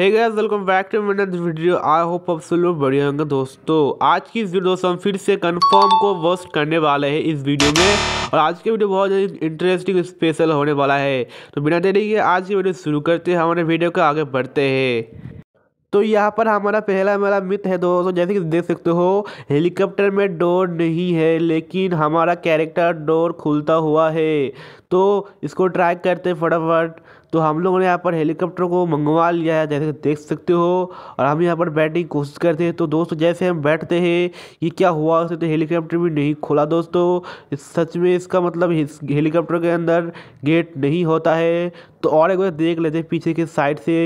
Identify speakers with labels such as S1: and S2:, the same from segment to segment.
S1: hey guys welcome back to minute video I hope आप सब लोग बढ़िया होंगे दोस्तों आज की इस वीडियो दोस्तों हम फिर से कंफर्म को वर्स्ट करने वाले हैं इस वीडियो में और आज की वीडियो बहुत ज़्यादा इंटरेस्टिंग स्पेशल होने वाला है तो बिना देरी के आज की वीडियो शुरू करते हैं हमारे वीडियो को आगे बढ़ते हैं तो यहाँ पर हमारा पहला मेरा मित्र है दोस्तों जैसे कि देख सकते हो हेलीकॉप्टर में डोर नहीं है लेकिन हमारा कैरेक्टर डोर खुलता हुआ है तो इसको ट्राई करते फटाफट तो हम लोगों ने यहाँ पर हेलीकॉप्टर को मंगवा लिया है जैसे देख सकते हो और हम यहाँ पर बैठने की कोशिश करते हैं तो दोस्तों जैसे हम बैठते हैं ये क्या हुआ उसे तो हेलीकॉप्टर भी नहीं खोला दोस्तों सच में इसका मतलब हेलीकॉप्टर के अंदर गेट नहीं होता है तो और एक बार देख लेते हैं पीछे के साइड से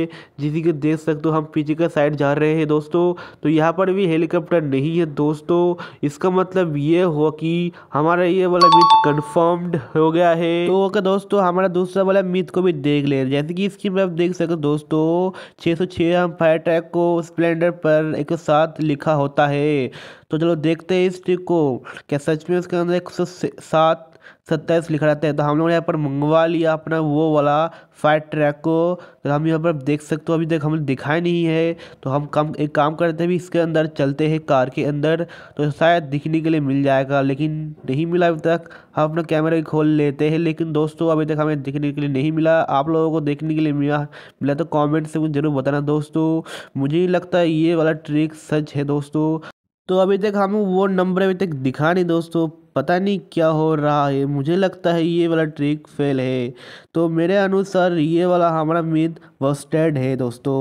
S1: जिसे कि देख सकते हो हम पीछे के साइड जा रहे हैं दोस्तों तो यहाँ पर भी हेलीकॉप्टर नहीं है दोस्तों इसका मतलब ये हुआ कि हमारा ये वाला मिथ कन्फर्म्ड हो गया है तो ओके दोस्तों हमारा दूसरा वाला मिथ को भी देख ले ले जैसे कि इसकी में आप देख सकते दोस्तों छः सौ छः हम फायर ट्रैक को स्प्लेंडर पर एक साथ लिखा होता है तो चलो देखते हैं इस ट्रिक को क्या सच में उसके अंदर एक सौ सात सत्ताईस लिखा रहता है तो हम लोग ने यहाँ पर मंगवा लिया अपना वो वाला फाइट ट्रैक को तो हम यहाँ पर देख सकते हो अभी तक हमें दिखाई नहीं है तो हम कम एक काम करते हैं भी इसके अंदर चलते हैं कार के अंदर तो शायद दिखने के लिए मिल जाएगा लेकिन नहीं मिला अभी तक हम अपना कैमरा खोल लेते हैं लेकिन दोस्तों अभी तक हमें दिखने के लिए नहीं मिला आप लोगों को देखने के लिए मिला मिला तो कॉमेंट से मुझे ज़रूर बताना दोस्तों मुझे लगता है ये वाला ट्रिक सच है दोस्तों तो अभी तक हम वो नंबर अभी तक दिखा नहीं दोस्तों पता नहीं क्या हो रहा है मुझे लगता है ये वाला ट्रिक फेल है तो मेरे अनुसार ये वाला हमारा मिथ वस्टेड है दोस्तों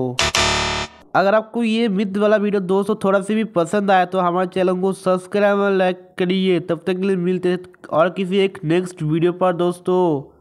S1: अगर आपको ये मिथ वाला वीडियो दोस्तों थोड़ा सी भी पसंद आया तो हमारे चैनल को सब्सक्राइब और लाइक करिए तब तक के लिए मिलते और किसी एक नेक्स्ट वीडियो पर दोस्तों